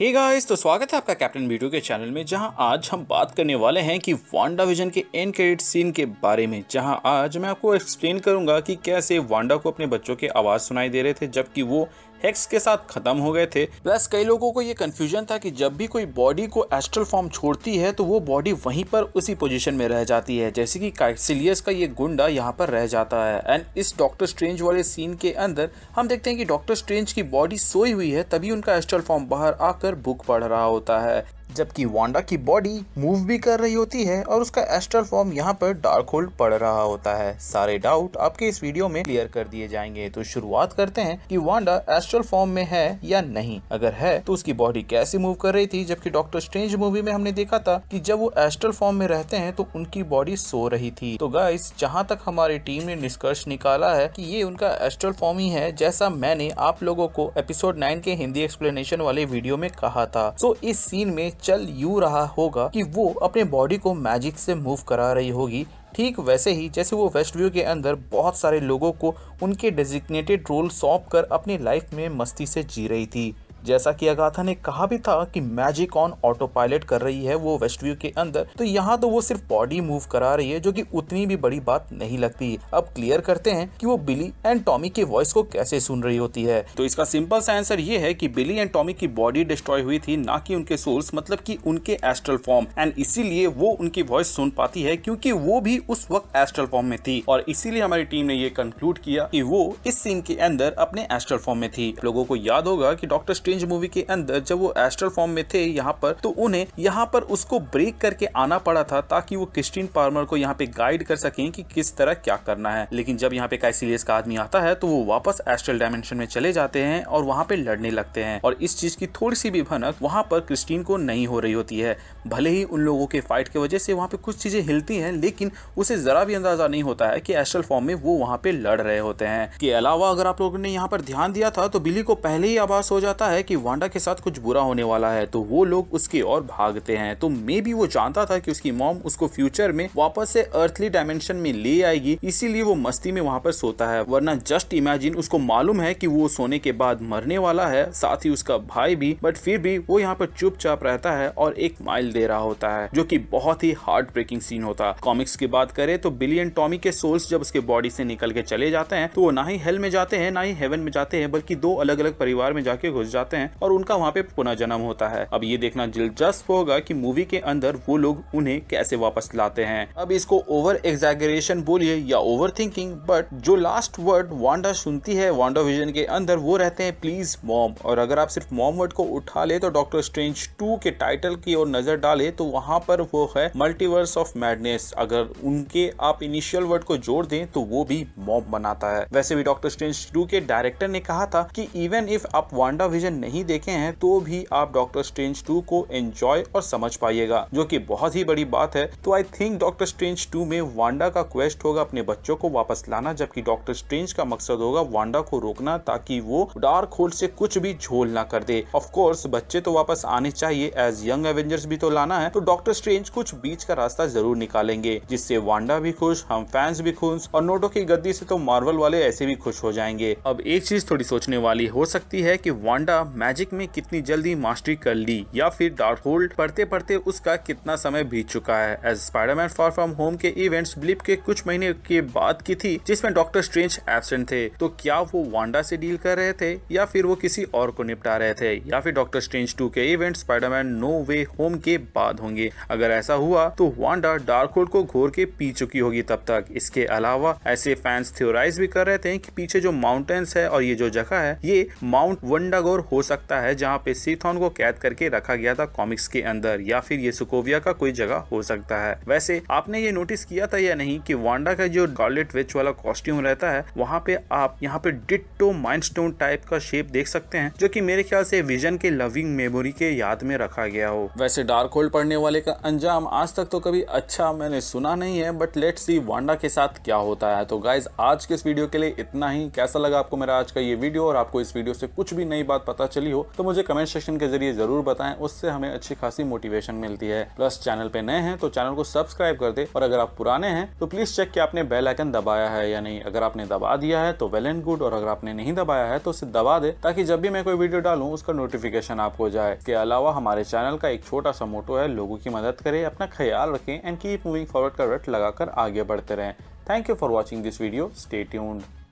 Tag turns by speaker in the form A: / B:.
A: hey guys तो स्वागत है आपका कैप्टन वीडियो के चैनल में जहां आज हम बात करने वाले हैं कि वांडा विजन के एंड क्रेडिट सीन के बारे में जहां आज मैं आपको एक्सप्लेन करूंगा कि कैसे वांडा को अपने बच्चों के आवाज़ सुनाई दे रहे थे जबकि वो हेक्स के साथ खत्म हो गए थे प्लस कई लोगों को ये कंफ्यूजन था कि जब भी कोई बॉडी को एस्ट्रल फॉर्म छोड़ती है तो वो बॉडी वहीं पर उसी पोजीशन में रह जाती है जैसे कि काइसिलियस का ये गुंडा यहाँ पर रह जाता है एंड इस डॉक्टर स्ट्रेंज वाले सीन के अंदर हम देखते हैं कि डॉक्टर स्ट्रेंज की बॉडी सोई हुई है तभी उनका एस्ट्रल फॉर्म बाहर आकर बुक पढ़ रहा होता है जबकि वांडा की बॉडी मूव भी कर रही होती है और उसका एस्ट्रल फॉर्म यहाँ पर डार्क होल्ड पड़ रहा होता है सारे डाउट आपके इस वीडियो में क्लियर कर दिए जाएंगे तो शुरुआत करते हैं कि वांडा एस्ट्रल फॉर्म में है या नहीं अगर है तो उसकी बॉडी कैसे मूव कर रही थी जबकि डॉक्टर स्ट्रेंज मूवी में हमने देखा था की जब वो एस्ट्रल फॉर्म में रहते हैं तो उनकी बॉडी सो रही थी तो गाइस जहाँ तक हमारी टीम ने निष्कर्ष निकाला है की ये उनका एस्ट्रल फॉर्म ही है जैसा मैंने आप लोगों को एपिसोड नाइन के हिंदी एक्सप्लेनेशन वाले वीडियो में कहा था तो इस सीन में चल यू रहा होगा कि वो अपने बॉडी को मैजिक से मूव करा रही होगी ठीक वैसे ही जैसे वो वेस्ट व्यू के अंदर बहुत सारे लोगों को उनके डेजिग्नेटेड रोल सौंप कर अपनी लाइफ में मस्ती से जी रही थी जैसा कि अगाथा ने कहा भी था कि मैजिक ऑन ऑटो पायलट कर रही है वो वेस्ट व्यू के अंदर तो यहाँ तो वो सिर्फ बॉडी मूव करा रही है जो कि उतनी भी बड़ी बात नहीं लगती अब क्लियर करते हैं कि वो बिली एंड टॉमी के वॉइस को कैसे सुन रही होती है तो इसका सिंपल सा आंसर ये है कि बिली एंड टॉमी की बॉडी डिस्ट्रॉय हुई थी ना कि उनके सोल्स मतलब कि उनके एस्ट्रल फॉर्म एंड इसीलिए वो उनकी वॉइस सुन पाती है क्योंकि वो भी उस वक्त एस्ट्रल फॉर्म में थी और इसीलिए हमारी टीम ने ये कंक्लूड किया कि वो इस सीन के अंदर अपने एस्ट्रल फॉर्म में थी लोगों को याद होगा कि डॉक्टर स्ट्रेंज मूवी के अंदर जब वो एस्ट्रल फॉर्म में थे यहाँ पर तो उन्हें यहाँ पर उसको ब्रेक करके आना पड़ा था ताकि वो क्रिस्टीन पार्मर को यहाँ पे गाइड कर की कि किस तरह क्या करना है लेकिन जब यहाँ पे कैसीलियस का आदमी आता है तो वो वापस एस्ट्रल डायमेंशन में चले जाते हैं और वहाँ पे लड़ने लगते हैं और इस चीज की थोड़ी सी भी भनक वहाँ पर क्रिस्टीन को नहीं हो रही होती है भले ही उन लोगों के फाइट की वजह से वहाँ पे कुछ चीजें हिलती हैं लेकिन उसे जरा भी अंदाजा नहीं होता है कि एस्ट्रल फॉर्म में वो वहाँ पे लड़ रहे होते हैं के अलावा अगर आप लोगों ने यहाँ पर ध्यान दिया था तो बिली को पहले ही आभास हो जाता है है कि वांडा के साथ कुछ बुरा होने वाला है तो वो लोग उसके और भागते हैं तो मे भी वो जानता था कि उसकी मॉम उसको फ्यूचर में वापस से अर्थली डायमेंशन में ले आएगी इसीलिए वो मस्ती में वहां पर सोता है वरना जस्ट इमेजिन उसको मालूम है कि वो सोने के बाद मरने वाला है साथ ही उसका भाई भी बट फिर भी वो यहाँ पर चुपचाप रहता है और एक माइल दे रहा होता है जो की बहुत ही हार्ट ब्रेकिंग सीन होता कॉमिक्स की बात करें तो बिलियन टॉमी के सोल्स जब उसके बॉडी से निकल के चले जाते हैं तो वो ना ही हेल में जाते हैं ना ही हेवन में जाते हैं बल्कि दो अलग अलग परिवार में जाके घुस जाते जाते हैं और उनका वहाँ पे पुनर्जन्म होता है अब ये देखना दिलचस्प होगा की मूवी के अंदर वो लोग उन्हें कैसे वापस लाते हैं अब इसको ओवर एग्जैगरेशन बोलिए या ओवर थिंकिंग बट जो लास्ट वर्ड वांडा सुनती है वांडा विजन के अंदर वो रहते हैं प्लीज मॉम और अगर आप सिर्फ मॉम वर्ड को उठा ले तो डॉक्टर स्ट्रेंज टू के टाइटल की ओर नजर डाले तो वहां पर वो है मल्टीवर्स ऑफ मैडनेस अगर उनके आप इनिशियल वर्ड को जोड़ दें तो वो भी मॉम बनाता है वैसे भी डॉक्टर स्ट्रेंज टू के डायरेक्टर ने कहा था कि इवन इफ आप वांडा विजन नहीं देखे हैं तो भी आप डॉक्टर स्ट्रेंज टू को एंजॉय और समझ पाइएगा जो की बहुत ही बड़ी बात है तो I think Doctor Strange two में वांडा का क्वेस्ट होगा अपने बच्चों को वापस लाना जबकि डॉक्टर स्ट्रेंज का मकसद होगा वांडा को रोकना ताकि वो डार्क होल से कुछ भी झोल ना कर दे ऑफकोर्स बच्चे तो वापस आने चाहिए एज यंग एवेंजर्स भी तो लाना है तो डॉक्टर स्ट्रेंज कुछ बीच का रास्ता जरूर निकालेंगे जिससे वांडा भी खुश हम फैंस भी खुश और नोटो की गद्दी से तो मार्वल वाले ऐसे भी खुश हो जाएंगे अब एक चीज थोड़ी सोचने वाली हो सकती है कि वांडा मैजिक में कितनी जल्दी मास्टरी कर ली या फिर डार्क होल्ड पढ़ते पढ़ते उसका कितना समय बीत चुका है as Spider-Man Far From Home के इवेंट्स ब्लिप के कुछ महीने के बाद की थी जिसमें डॉक्टर स्ट्रेंज एबसेंट थे तो क्या वो वांडा से डील कर रहे थे या फिर वो किसी और को निपटा रहे थे या फिर डॉक्टर स्ट्रेंज टू के event Spider-Man No Way Home के बाद होंगे अगर ऐसा हुआ तो वांडा डार्क होल्ड को घोर के पी चुकी होगी तब तक इसके अलावा ऐसे फैंस थियोराइज भी कर रहे थे कि पीछे जो माउंटेन्स है और ये जो जगह है ये माउंट वंडागोर हो हो सकता है जहाँ पे सीथॉन को कैद करके रखा गया था कॉमिक्स के अंदर या फिर ये सुकोविया का कोई जगह हो सकता है वैसे आपने ये नोटिस किया था या नहीं कि वांडा का जो गॉलेट विच वाला कॉस्ट्यूम रहता है वहाँ पे आप यहाँ पे डिट्टो माइंडस्टोन टाइप का शेप देख सकते हैं जो कि मेरे ख्याल से विजन के लविंग मेमोरी के याद में रखा गया हो वैसे डार्क होल्ड पढ़ने वाले का अंजाम आज तक तो कभी अच्छा मैंने सुना नहीं है बट लेट्स सी वांडा के साथ क्या होता है तो गाइज आज के इस वीडियो के लिए इतना ही कैसा लगा आपको मेरा आज का ये वीडियो और आपको इस वीडियो से कुछ भी नई बात पता पता चली हो तो मुझे कमेंट सेक्शन के जरिए जरूर बताएं उससे हमें अच्छी खासी मोटिवेशन मिलती है प्लस चैनल पे नए हैं तो चैनल को सब्सक्राइब कर दे और अगर आप पुराने हैं तो प्लीज चेक कि आपने बेल आइकन दबाया है या नहीं अगर आपने दबा दिया है तो वेल एंड गुड और अगर आपने नहीं दबाया है तो उसे दबा दे ताकि जब भी मैं कोई वीडियो डालू उसका नोटिफिकेशन आपको जाए इसके अलावा हमारे चैनल का एक छोटा सा मोटो है लोगों की मदद करे अपना ख्याल रखें एंड कीप मूविंग फॉरवर्ड का रट लगाकर आगे बढ़ते रहें thank you for watching this video stay tuned